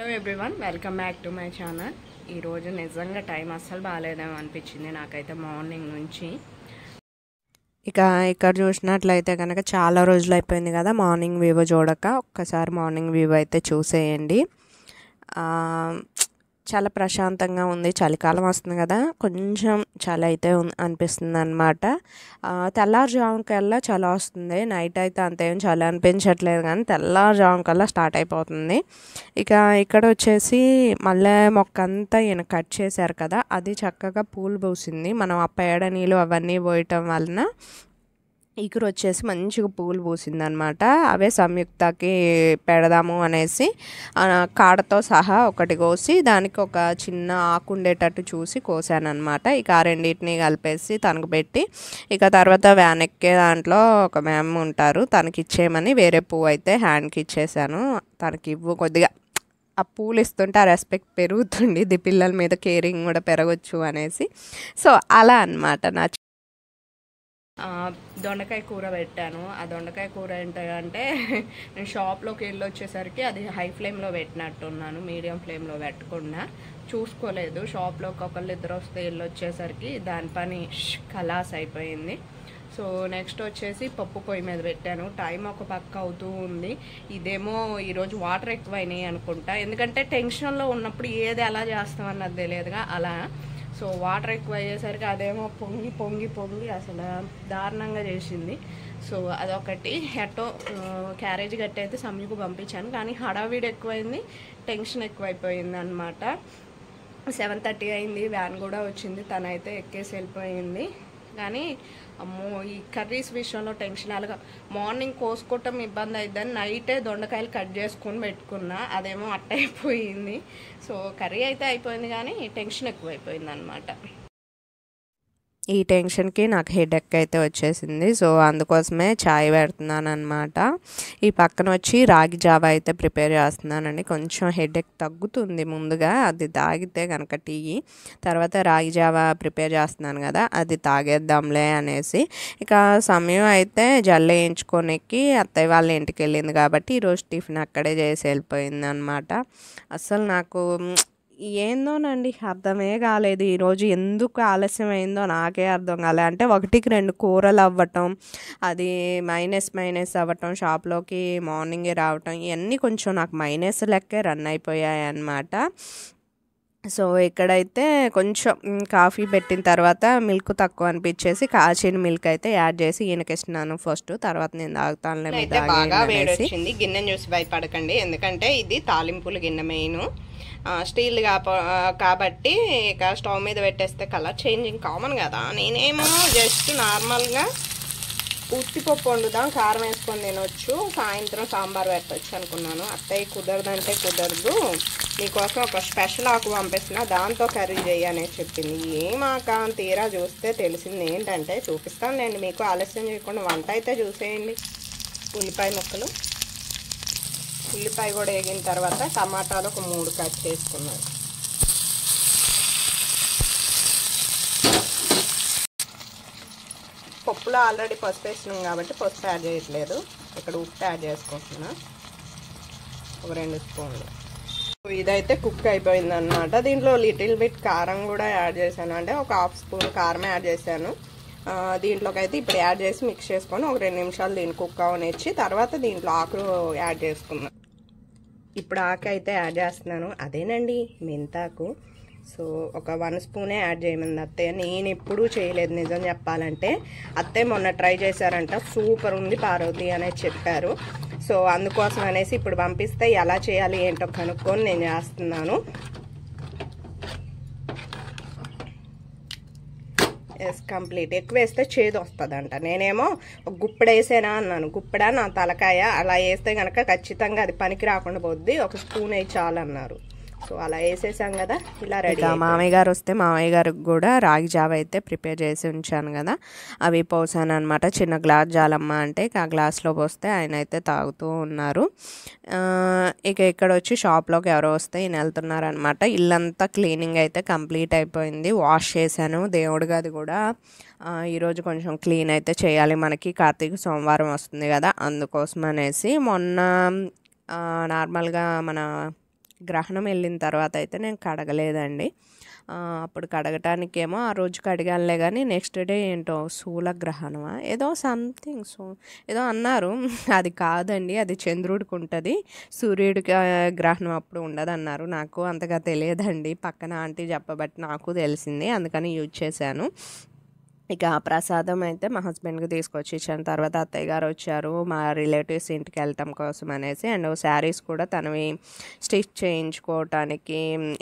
hello everyone welcome back to my channel ఈరోజు నిజంగా time అస్సలు బాగాలేదేమో అనిపించింది నాకైతే మార్నింగ్ నుంచి ఇక ఇక్కడ చూసినట్లయితే కనుక చాలా రోజులు అయిపోయింది కదా మార్నింగ్ వ్యూ చూడక ఒక్కసారి మార్నింగ్ వ్యూ అయితే చూసేయండి చాలా ప్రశాంతంగా ఉంది చలికాలం వస్తుంది కదా కొంచెం చలి అయితే అనిపిస్తుంది అనమాట తెల్లారుజాముకల్లా చలి వస్తుంది నైట్ అయితే అంతేం చలి అనిపించట్లేదు కానీ తెల్లారుజాముకల్లా స్టార్ట్ అయిపోతుంది ఇక ఇక్కడ వచ్చేసి మళ్ళీ మొక్క అంతా ఈయన కట్ చేశారు కదా అది చక్కగా పూలు పూసింది మనం ఆ ఏడ నీళ్ళు అవన్నీ పోయటం వలన ఇగురు వచ్చేసి మంచిగా పువ్వులు పూసిందనమాట అవే సంయుక్తకి పెడదాము అనేసి కాడతో సహా ఒకటి కోసి దానికి ఒక చిన్న ఆకు ఉండేటట్టు చూసి కోసానమాట ఇక ఆ రెండింటిని కలిపేసి తనకు పెట్టి ఇక తర్వాత వ్యాన్ ఎక్కే దాంట్లో ఒక మ్యామ్ ఉంటారు తనకి ఇచ్చేయమని వేరే పువ్వు అయితే హ్యాండ్కి ఇచ్చేసాను తనకి ఇవ్వు కొద్దిగా ఆ పూలు ఇస్తుంటే ఆ రెస్పెక్ట్ పెరుగుతుంది ఇది పిల్లల మీద కేరింగ్ కూడా పెరగచ్చు అనేసి సో అలా అనమాట నా దొండకాయ కూర పెట్టాను ఆ దొండకాయ కూర ఏంటంటే నేను షాప్లోకి వెళ్ళి వచ్చేసరికి అది హై ఫ్లేమ్లో పెట్టినట్టున్నాను మీడియం ఫ్లేమ్లో పెట్టకుండా చూసుకోలేదు షాప్లోకి ఒకళ్ళు ఇద్దరు వస్తే వెళ్ళి వచ్చేసరికి దాని పని కలాస్ అయిపోయింది సో నెక్స్ట్ వచ్చేసి పప్పు పొయ్యి మీద పెట్టాను టైం ఒక పక్క అవుతూ ఉంది ఇదేమో ఈరోజు వాటర్ ఎక్కువైనాయి అనుకుంటా ఎందుకంటే టెన్షన్లో ఉన్నప్పుడు ఏది ఎలా చేస్తామన్నది తెలియదుగా అలా సో వాటర్ ఎక్కువ అయ్యేసరికి అదేమో పొంగి పొంగి పొంగి అసలు దారుణంగా చేసింది సో అదొకటి హెటో క్యారేజ్ గట్టి అయితే సమీకు పంపించాను కానీ హడావిడి ఎక్కువైంది టెన్షన్ ఎక్కువైపోయింది అనమాట సెవెన్ థర్టీ అయింది వ్యాన్ కూడా వచ్చింది తనైతే ఎక్కేసి వెళ్ళిపోయింది కానీ అమ్మో ఈ కర్రీస్ విషయంలో టెన్షన్ అలాగా మార్నింగ్ కోసుకోవటం ఇబ్బంది అవుతుందని నైటే దొండకాయలు కట్ చేసుకొని పెట్టుకున్నా అదేమో అట్టయిపోయింది అయిపోయింది సో కర్రీ అయితే అయిపోయింది కానీ టెన్షన్ ఎక్కువైపోయింది అనమాట ఈ టెన్షన్కి నాకు హెడెక్ అయితే వచ్చేసింది సో అందుకోసమే ఛాయ్ పెడుతున్నాను అనమాట ఈ పక్కన వచ్చి రాగి జావా అయితే ప్రిపేర్ చేస్తున్నానండి కొంచెం హెడెక్ తగ్గుతుంది ముందుగా అది తాగితే కనుక టీ తర్వాత రాగి జావా ప్రిపేర్ చేస్తున్నాను కదా అది తాగేద్దాంలే అనేసి ఇక సమయం అయితే జల్లె వేయించుకోనికి అత్తయ్య వాళ్ళ ఇంటికి వెళ్ళింది కాబట్టి ఈరోజు టిఫిన్ అక్కడే చేసి వెళ్ళిపోయింది అనమాట అసలు నాకు ఏందోనండి అర్థమే కాలేదు ఈరోజు ఎందుకు ఆలస్యమైందో నాకే అర్థం కాలే అంటే ఒకటికి రెండు కూరలు అవ్వటం అది మైనస్ మైనస్ అవ్వటం షాప్లోకి మార్నింగే రావటం ఇవన్నీ కొంచెం నాకు మైనస్ లెక్కే రన్ అయిపోయాయి అన్నమాట సో ఇక్కడైతే కొంచెం కాఫీ పెట్టిన తర్వాత మిల్క్ తక్కువ అనిపించేసి కాచిన మిల్క్ అయితే యాడ్ చేసి ఈయనకిస్తున్నాను ఫస్ట్ తర్వాత నేను తాగుతాను బాగా వేడి వచ్చింది గిన్నెను చూసి భయపడకండి ఎందుకంటే ఇది తాలింపులు గిన్నె మెయిన్ స్టీల్ కాబట్టి ఇక స్టవ్ మీద పెట్టేస్తే కలర్ చేంజింగ్ కామన్ కదా నేనేమో జస్ట్ నార్మల్గా ఉత్తిపప్పు వండుదాం కారం వేసుకొని తినొచ్చు సాయంత్రం సాంబార్ పెట్టచ్చు అనుకున్నాను అత్తయ్య కుదరదంటే కుదరదు మీకోసం ఒక స్పెషల్ ఆకు పంపిస్తున్నా దాంతో కర్రీ చేయనే చెప్పింది ఏం ఆక తీరా చూస్తే తెలిసింది ఏంటంటే చూపిస్తాను నేను మీకు ఆలస్యం చేయకుండా వంట అయితే చూసేయండి ఉల్లిపాయ ముక్కలు ఉల్లిపాయ కూడా వేగిన తర్వాత టమాటాలు ఒక మూడు కట్ చేసుకున్నాను పప్పులో ఆల్రెడీ పసుపు వేసినాం కాబట్టి పసుపు యాడ్ చేయట్లేదు ఇక్కడ ఉప్పు యాడ్ చేసుకుంటున్నా ఒక రెండు స్పూన్లు ఇదైతే కుక్ అయిపోయింది అనమాట దీంట్లో లిటిల్ బిట్ కారం కూడా యాడ్ చేశాను అంటే ఒక హాఫ్ స్పూన్ కారం యాడ్ చేశాను దీంట్లోకి అయితే ఇప్పుడు యాడ్ చేసి మిక్స్ చేసుకొని ఒక రెండు నిమిషాలు దీన్ని కుక్ అవనిచ్చి తర్వాత దీంట్లో ఆకులు యాడ్ చేసుకున్నాను ఇప్పుడు ఆకు అయితే యాడ్ చేస్తున్నాను అదేనండి మెంతాకు సో ఒక వన్ స్పూనే యాడ్ చేయమంది అత్తయ్య నేను ఎప్పుడూ చేయలేదు నిజం చెప్పాలంటే అత్తయ్య మొన్న ట్రై చేశారంట సూపర్ ఉంది పార్వతి అనేది చెప్పారు సో అందుకోసం అనేసి ఇప్పుడు పంపిస్తే ఎలా చేయాలి ఏంటో కనుక్కొని నేను చేస్తున్నాను ఎస్ కంప్లీట్ ఎక్కువ వేస్తే చేదు వస్తుందంట నేనేమో గుప్పెడ వేసేనా అన్నాను గుప్పెడ నా తలకాయ అలా వేస్తే కనుక ఖచ్చితంగా అది పనికి రాకుండా పోద్ది ఒక స్పూన్ వేయి చాలన్నారు సో అలా వేసేసాం కదా ఇలా రెడీ మామయ్య గారు వస్తే మామయ్య గారికి కూడా రాగి జావ అయితే ప్రిపేర్ చేసి ఉంచాను కదా అవి పోసాను అనమాట చిన్న గ్లాస్ జాలమ్మ అంటే ఆ గ్లాస్లో పోస్తే ఆయన అయితే తాగుతూ ఉన్నారు ఇక ఇక్కడ వచ్చి షాప్లోకి ఎవరో వస్తే ఈయన వెళ్తున్నారనమాట ఇల్లంతా క్లీనింగ్ అయితే కంప్లీట్ అయిపోయింది వాష్ చేశాను దేవుడి గది కూడా ఈరోజు కొంచెం క్లీన్ అయితే చేయాలి మనకి కార్తీక సోమవారం వస్తుంది కదా అందుకోసం అనేసి మొన్న నార్మల్గా మన గ్రహణం వెళ్ళిన తర్వాత అయితే నేను కడగలేదండి అప్పుడు కడగటానికేమో ఆ రోజు కడగాలే కానీ నెక్స్ట్ డే ఏంటో సూల గ్రహణమా ఏదో సంథింగ్ సో ఏదో అన్నారు అది కాదండి అది చంద్రుడికి ఉంటుంది సూర్యుడికి గ్రహణం అప్పుడు ఉండదు అన్నారు నాకు అంతగా తెలియదండి పక్కన ఆంటీ చెప్పబట్టి నాకు తెలిసింది అందుకని యూజ్ చేశాను ఇక ప్రసాదం అయితే మా హస్బెండ్కి తీసుకొచ్చి ఇచ్చాను తర్వాత అత్తయ్య గారు వచ్చారు మా రిలేటివ్స్ ఇంటికి వెళ్ళటం కోసం అనేసి అండ్ శారీస్ కూడా తనవి స్టిచ్ చేయించుకోవటానికి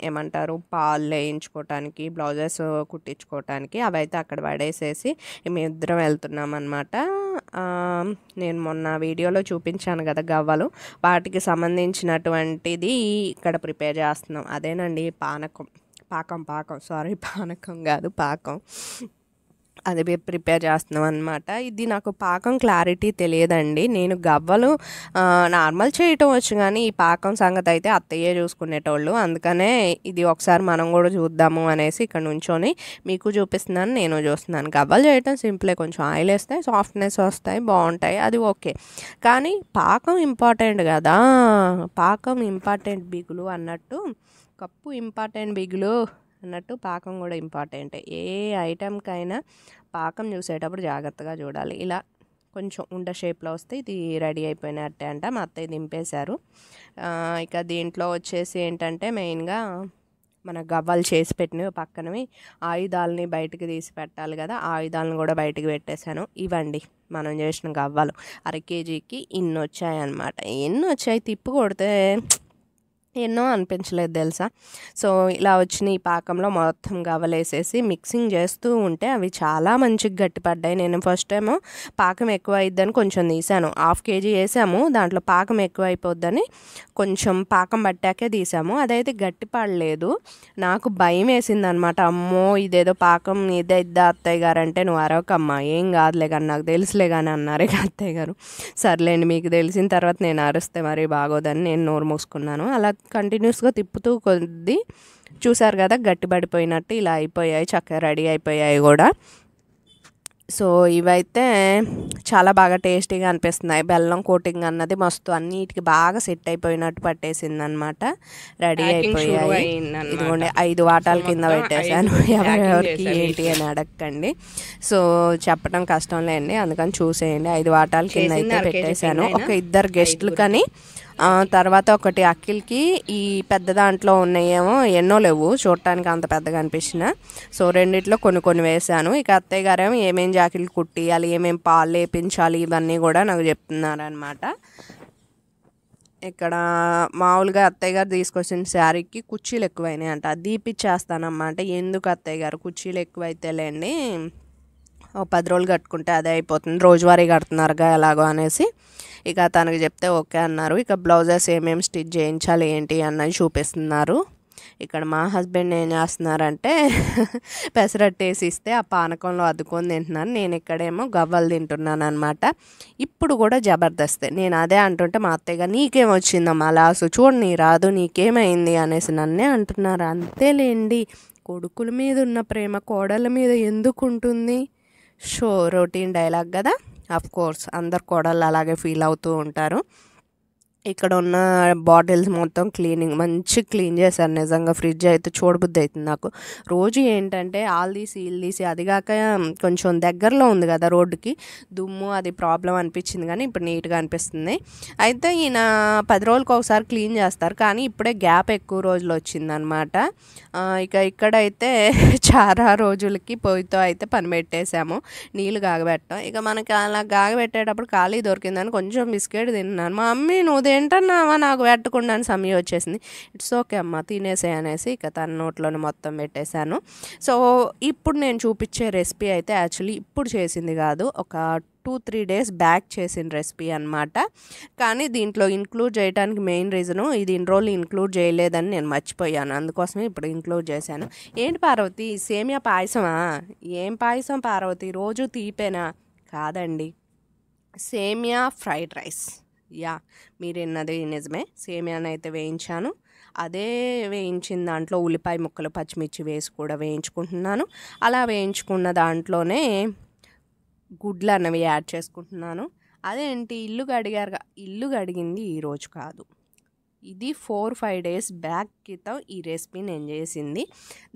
ఏమంటారు పాలు వేయించుకోవటానికి బ్లౌజెస్ కుట్టించుకోవటానికి అవైతే అక్కడ పడేసేసి ఇద్దరం వెళ్తున్నాం అనమాట నేను మొన్న వీడియోలో చూపించాను కదా గవ్వలు వాటికి సంబంధించినటువంటిది ఇక్కడ ప్రిపేర్ చేస్తున్నాం అదేనండి పానకం పాకం పాకం సారీ పానకం కాదు పాకం అది ప్రిపేర్ చేస్తున్నాం అనమాట ఇది నాకు పాకం క్లారిటీ తెలియదండి నేను గవ్వలు నార్మల్ చేయటం వచ్చు కానీ ఈ పాకం సంగతి అయితే అత్తయ్యే చూసుకునేటోళ్ళు అందుకనే ఇది ఒకసారి మనం కూడా చూద్దాము అనేసి ఇక్కడ నుంచొని మీకు చూపిస్తున్నాను నేను చూస్తున్నాను గవ్వలు చేయటం సింపులే కొంచెం ఆయిల్ వేస్తాయి సాఫ్ట్నెస్ వస్తాయి బాగుంటాయి అది ఓకే కానీ పాకం ఇంపార్టెంట్ కదా పాకం ఇంపార్టెంట్ బిగులు అన్నట్టు కప్పు ఇంపార్టెంట్ బిగులు అన్నట్టు పాకం కూడా ఇంపార్టెంటే ఏ ఐటెంకైనా పాకం చూసేటప్పుడు జాగ్రత్తగా చూడాలి ఇలా కొంచెం ఉండ షేప్లో వస్తే ఇది రెడీ అయిపోయినట్టే అంట మా అత్తయ్య దింపేశారు ఇక దీంట్లో వచ్చేసి ఏంటంటే మెయిన్గా మన గవ్వలు చేసి పెట్టినవి పక్కనవి ఆయుధాలని బయటికి తీసి పెట్టాలి కదా ఆయుధాలను కూడా బయటకు పెట్టేశాను ఇవ్వండి మనం చేసిన గవ్వలు అర కేజీకి ఇన్ని వచ్చాయన్నమాట ఎన్ని వచ్చాయి తిప్పు కొడితే ఎన్నో అనిపించలేదు తెలుసా సో ఇలా వచ్చిన ఈ పాకంలో మొత్తం గవలేసేసి మిక్సింగ్ చేస్తూ ఉంటే అవి చాలా మంచిగా గట్టిపడ్డాయి నేను ఫస్ట్ టైము పాకం ఎక్కువ అయిద్దని కొంచెం తీసాను హాఫ్ కేజీ వేసాము దాంట్లో పాకం ఎక్కువ అయిపోద్దని కొంచెం పాకం పట్టాకే తీసాము అదైతే గట్టిపడలేదు నాకు భయం వేసింది అనమాట అమ్మో ఇదేదో పాకం ఇదే ఇద్దా అత్తయ్య గారు అంటే నువ్వు అరవకమ్మా ఏం కాదులే కానీ నాకు తెలుసులే కానీ అన్నారు ఇక అత్తయ్య గారు సర్లేండి మీకు తెలిసిన తర్వాత నేను అరిస్తే మరి బాగోదని నేను నోరు మూసుకున్నాను అలా కంటిన్యూస్గా తిప్పుతూ కొద్ది చూసారు కదా గట్టిపడిపోయినట్టు ఇలా అయిపోయాయి చక్కగా రెడీ అయిపోయాయి కూడా సో ఇవైతే చాలా బాగా టేస్టీగా అనిపిస్తున్నాయి బెల్లం కోటింగ్ అన్నది మస్తు అన్నిటికి బాగా సెట్ అయిపోయినట్టు పట్టేసింది అనమాట రెడీ అయిపోయాయి ఇదిగోండి ఐదు వాటాల కింద పెట్టేశాను ఎవరెవరికి ఏంటి అని అడగండి సో చెప్పడం కష్టం లేండి అందుకని చూసేయండి ఐదు వాటాల కింద అయితే పెట్టేశాను ఒక ఇద్దరు గెస్ట్లు కానీ తర్వాత ఒకటి అఖిల్కి ఈ పెద్ద దాంట్లో ఉన్నాయేమో ఎన్నో లేవు చూడటానికి అంత పెద్దగా అనిపించిన సో రెండిట్లో కొన్ని కొన్ని వేశాను ఇక అత్తయ్య గారేమో ఏమేం జాకిలు కుట్టియాలి ఏమేం పాలు లేపించాలి ఇవన్నీ కూడా నాకు చెప్తున్నారనమాట ఇక్కడ మామూలుగా అత్తయ్య గారు తీసుకొచ్చిన శారీకి కుర్చీలు ఎక్కువైనాయి అంట దీపిచ్చేస్తానమాట ఎందుకు అత్తయ్య గారు కుర్చీలు ఎక్కువైతేలేండి పది రోజులు కట్టుకుంటే అదే అయిపోతుంది రోజువారీ కడుతున్నారుగా ఎలాగో అనేసి ఇక తనకు చెప్తే ఓకే అన్నారు ఇక బ్లౌజెస్ ఏమేమి స్టిచ్ చేయించాలి ఏంటి అన్నది చూపిస్తున్నారు ఇక్కడ మా హస్బెండ్ ఏం చేస్తున్నారంటే పెసరట్టు వేసి ఇస్తే ఆ పానకంలో అద్దుకొని తింటున్నాను నేను ఇక్కడేమో గవ్వలు తింటున్నాను అనమాట ఇప్పుడు కూడా జబర్దస్తే నేను అదే అంటుంటే మా అత్తయ్యగా నీకేం వచ్చిందమ్మా లాసు చూడు నీ రాదు నీకేమైంది అనేసి నన్నే అంటున్నారు అంతేలేండి కొడుకుల మీద ఉన్న ప్రేమ కోడల మీద ఎందుకు ఉంటుంది షో రొటీన్ డైలాగ్ కదా అఫ్ కోర్స్ అందరు కోడళ్ళు అలాగే ఫీల్ అవుతూ ఉంటారు ఇక్కడ ఉన్న బాటిల్స్ మొత్తం క్లీనింగ్ మంచి క్లీన్ చేశారు నిజంగా ఫ్రిడ్జ్ అయితే చూడబుద్ధి అవుతుంది నాకు రోజు ఏంటంటే ఆల్ తీసి ఇల్లు తీసి అది కాక కొంచెం దగ్గరలో ఉంది కదా రోడ్డుకి దుమ్ము అది ప్రాబ్లం అనిపించింది కానీ ఇప్పుడు నీట్గా అనిపిస్తుంది అయితే ఈయన పది రోజులకు ఒకసారి క్లీన్ చేస్తారు కానీ ఇప్పుడే గ్యాప్ ఎక్కువ రోజులు వచ్చిందనమాట ఇక ఇక్కడైతే చాలా రోజులకి పొయ్యితో అయితే పని పెట్టేశాము నీళ్ళు గాగబెట్టడం ఇక మనకి అలా గాగబెట్టేటప్పుడు ఖాళీ దొరికిందని కొంచెం బిస్కెట్ తిన్నాను మా మమ్మీ నువ్వు ఏంటన్నామా నాకు పెట్టకుండా అని సమయం వచ్చేసింది ఇట్స్ ఓకే అమ్మ తినేసే అనేసి ఇక తన నోట్లోనే మొత్తం పెట్టేశాను సో ఇప్పుడు నేను చూపించే రెసిపీ అయితే యాక్చువల్లీ ఇప్పుడు చేసింది కాదు ఒక టూ త్రీ డేస్ బ్యాక్ చేసిన రెసిపీ అనమాట కానీ దీంట్లో ఇంక్లూడ్ చేయడానికి మెయిన్ రీజను ఇది ఇన్ని రోజులు ఇంక్లూడ్ చేయలేదని నేను మర్చిపోయాను అందుకోసమే ఇప్పుడు ఇంక్లూడ్ చేశాను ఏంటి పార్వతి సేమియా పాయసమా ఏం పాయసం పార్వతి రోజు తీపేనా కాదండి సేమియా ఫ్రైడ్ రైస్ యా మీరు విన్నది నిజమే సేమియాని అయితే వేయించాను అదే వేయించిన దాంట్లో ఉల్లిపాయ ముక్కలు పచ్చిమిర్చి వేసి కూడా వేయించుకుంటున్నాను అలా వేయించుకున్న దాంట్లోనే గుడ్లు అన్నవి యాడ్ చేసుకుంటున్నాను అదేంటి ఇల్లు గడిగారు ఇల్లు గడిగింది ఈరోజు కాదు ఇది ఫోర్ ఫైవ్ డేస్ బ్యాక్ క్రితం ఈ రెసిపీ నేను చేసింది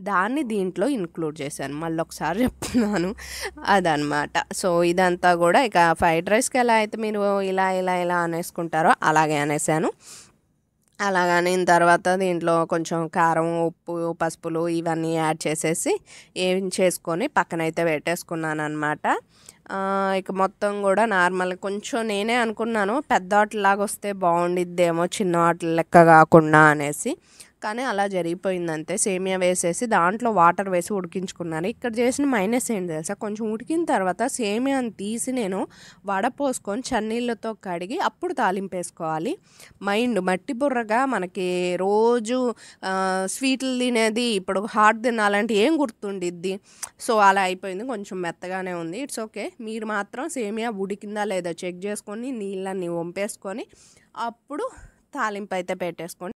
దాన్ని దీంట్లో ఇన్క్లూడ్ చేశాను మళ్ళీ ఒకసారి చెప్తున్నాను అదనమాట సో ఇదంతా కూడా ఇక ఫ్రైడ్ రైస్కి ఎలా అయితే మీరు ఇలా ఇలా ఇలా అనేసుకుంటారో అలాగే అనేసాను అలాగని తర్వాత దీంట్లో కొంచెం కారం ఉప్పు పసుపులు ఇవన్నీ యాడ్ చేసేసి ఏం చేసుకొని పక్కనైతే పెట్టేసుకున్నాను అనమాట ఇక మొత్తం కూడా నార్మల్ కొంచెం నేనే అనుకున్నాను పెద్ద ఆటలాగా వస్తే బాగుండిద్దేమో చిన్న ఆటలు లెక్క కాకుండా అనేసి కానీ అలా జరిగిపోయింది అంతే సేమియా వేసేసి దాంట్లో వాటర్ వేసి ఉడికించుకున్నాను ఇక్కడ చేసిన మైనస్ ఏంటి తెలుసా కొంచెం ఉడికిన తర్వాత సేమియాని తీసి నేను వడపోసుకొని చన్నీళ్ళతో కడిగి అప్పుడు తాలింపేసుకోవాలి మైండ్ మట్టి బుర్రగా మనకి రోజు స్వీట్లు తినేది ఇప్పుడు హార్ట్ తినాలంటే ఏం గుర్తుండిద్ది సో అలా అయిపోయింది కొంచెం మెత్తగానే ఉంది ఇట్స్ ఓకే మీరు మాత్రం సేమియా ఉడికిందా లేదా చెక్ చేసుకొని నీళ్ళని వంపేసుకొని అప్పుడు తాలింపు అయితే పెట్టేసుకోండి